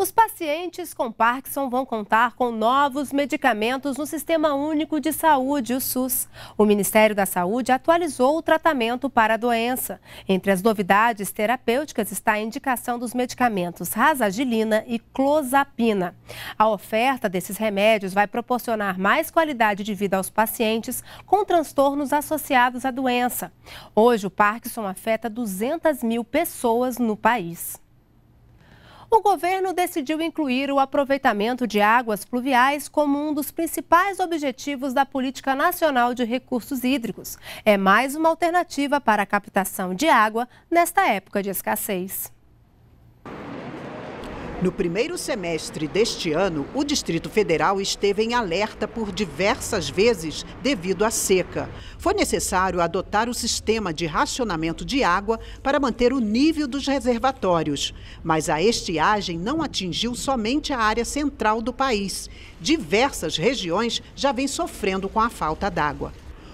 Os pacientes com Parkinson vão contar com novos medicamentos no Sistema Único de Saúde, o SUS. O Ministério da Saúde atualizou o tratamento para a doença. Entre as novidades terapêuticas está a indicação dos medicamentos rasagilina e clozapina. A oferta desses remédios vai proporcionar mais qualidade de vida aos pacientes com transtornos associados à doença. Hoje, o Parkinson afeta 200 mil pessoas no país. O governo decidiu incluir o aproveitamento de águas pluviais como um dos principais objetivos da Política Nacional de Recursos Hídricos. É mais uma alternativa para a captação de água nesta época de escassez. No primeiro semestre deste ano, o Distrito Federal esteve em alerta por diversas vezes devido à seca. Foi necessário adotar o sistema de racionamento de água para manter o nível dos reservatórios. Mas a estiagem não atingiu somente a área central do país. Diversas regiões já vêm sofrendo com a falta d'água.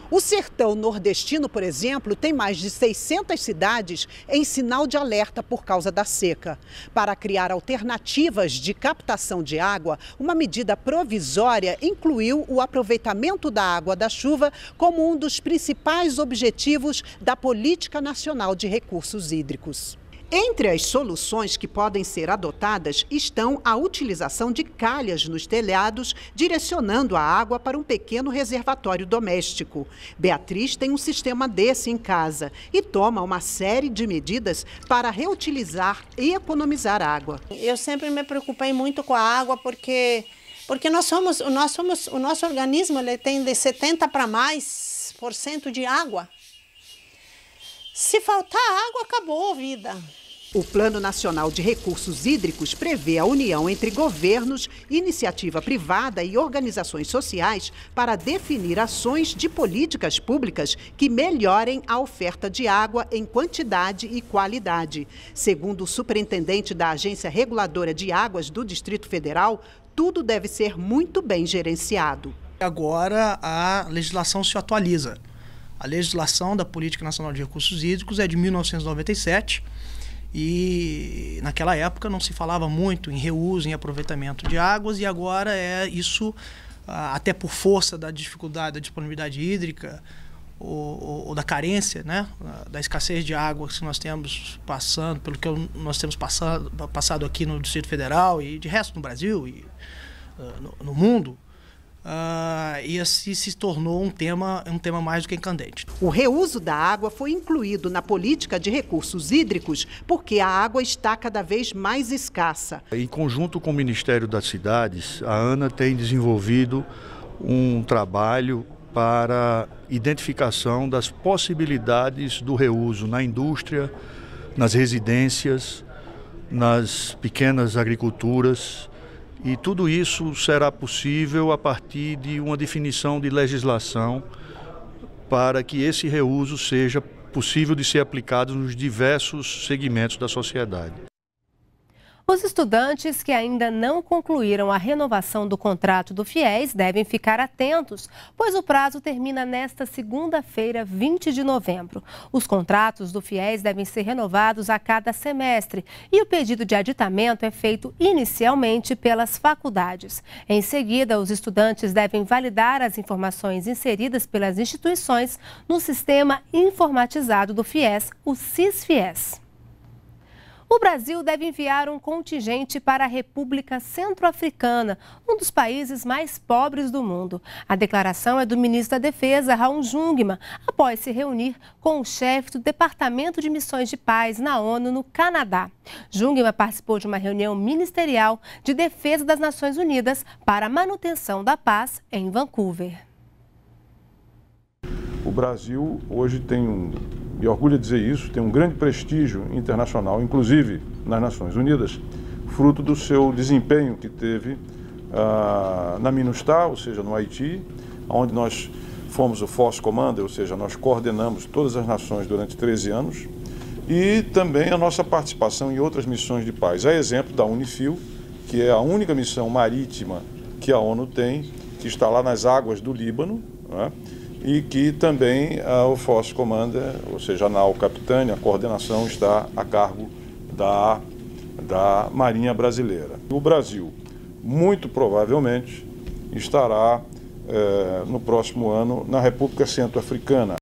O sertão nordestino, por exemplo, tem mais de 600 cidades em sinal de alerta por causa da seca. Para criar alternativas de captação de água, uma medida provisória incluiu o aproveitamento da água da chuva como um dos principais objetivos da Política Nacional de Recursos Hídricos. Entre as soluções que podem ser adotadas estão a utilização de calhas nos telhados, direcionando a água para um pequeno reservatório doméstico. Beatriz tem um sistema desse em casa e toma uma série de medidas para reutilizar e economizar água. Eu sempre me preocupei muito com a água porque porque nós somos, nós somos o nosso organismo ele tem de 70 para mais por cento de água. Se faltar água, acabou a vida. O Plano Nacional de Recursos Hídricos prevê a união entre governos, iniciativa privada e organizações sociais para definir ações de políticas públicas que melhorem a oferta de água em quantidade e qualidade. Segundo o superintendente da Agência Reguladora de Águas do Distrito Federal, tudo deve ser muito bem gerenciado. Agora a legislação se atualiza. A legislação da Política Nacional de Recursos Hídricos é de 1997 e naquela época não se falava muito em reuso, em aproveitamento de águas e agora é isso ah, até por força da dificuldade da disponibilidade hídrica ou, ou, ou da carência, né, ah, da escassez de água que nós temos passando, pelo que nós temos passado, passado aqui no Distrito Federal e de resto no Brasil e ah, no, no mundo, Uh, e assim se tornou um tema, um tema mais do que candente. O reuso da água foi incluído na política de recursos hídricos porque a água está cada vez mais escassa. Em conjunto com o Ministério das Cidades, a ANA tem desenvolvido um trabalho para identificação das possibilidades do reuso na indústria, nas residências, nas pequenas agriculturas e tudo isso será possível a partir de uma definição de legislação para que esse reuso seja possível de ser aplicado nos diversos segmentos da sociedade. Os estudantes que ainda não concluíram a renovação do contrato do FIES devem ficar atentos, pois o prazo termina nesta segunda-feira, 20 de novembro. Os contratos do FIES devem ser renovados a cada semestre e o pedido de aditamento é feito inicialmente pelas faculdades. Em seguida, os estudantes devem validar as informações inseridas pelas instituições no sistema informatizado do FIES, o CISFIES. O Brasil deve enviar um contingente para a República Centro-Africana, um dos países mais pobres do mundo. A declaração é do ministro da Defesa, Raul Jungmann, após se reunir com o chefe do Departamento de Missões de Paz na ONU no Canadá. Jungmann participou de uma reunião ministerial de defesa das Nações Unidas para a manutenção da paz em Vancouver. O Brasil hoje tem um me orgulho de é dizer isso, tem um grande prestígio internacional, inclusive nas Nações Unidas, fruto do seu desempenho que teve ah, na MINUSTAH, ou seja, no Haiti, onde nós fomos o Force Commander, ou seja, nós coordenamos todas as nações durante 13 anos, e também a nossa participação em outras missões de paz. A exemplo da Unifil, que é a única missão marítima que a ONU tem, que está lá nas águas do Líbano, é? e que também uh, o Force Commander, ou seja, a NAL Capitânia, a coordenação está a cargo da, da Marinha Brasileira. O Brasil, muito provavelmente, estará uh, no próximo ano na República Centro-Africana.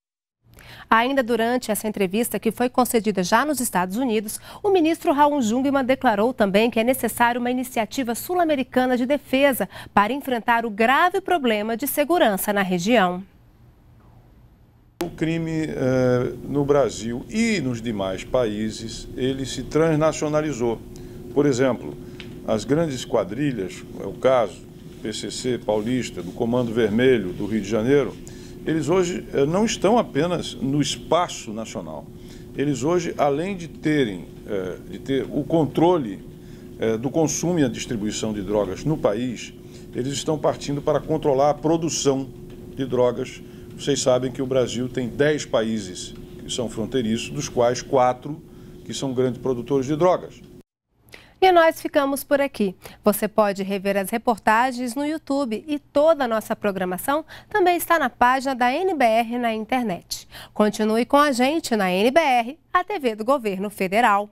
Ainda durante essa entrevista, que foi concedida já nos Estados Unidos, o ministro Raul Jungmann declarou também que é necessário uma iniciativa sul-americana de defesa para enfrentar o grave problema de segurança na região. O crime eh, no Brasil e nos demais países, ele se transnacionalizou. Por exemplo, as grandes quadrilhas, é o caso, PCC Paulista, do Comando Vermelho do Rio de Janeiro, eles hoje eh, não estão apenas no espaço nacional. Eles hoje, além de terem, eh, de ter o controle do consumo e a distribuição de drogas no país, eles estão partindo para controlar a produção de drogas vocês sabem que o Brasil tem 10 países que são fronteiriços, dos quais quatro que são grandes produtores de drogas. E nós ficamos por aqui. Você pode rever as reportagens no YouTube e toda a nossa programação também está na página da NBR na internet. Continue com a gente na NBR, a TV do Governo Federal.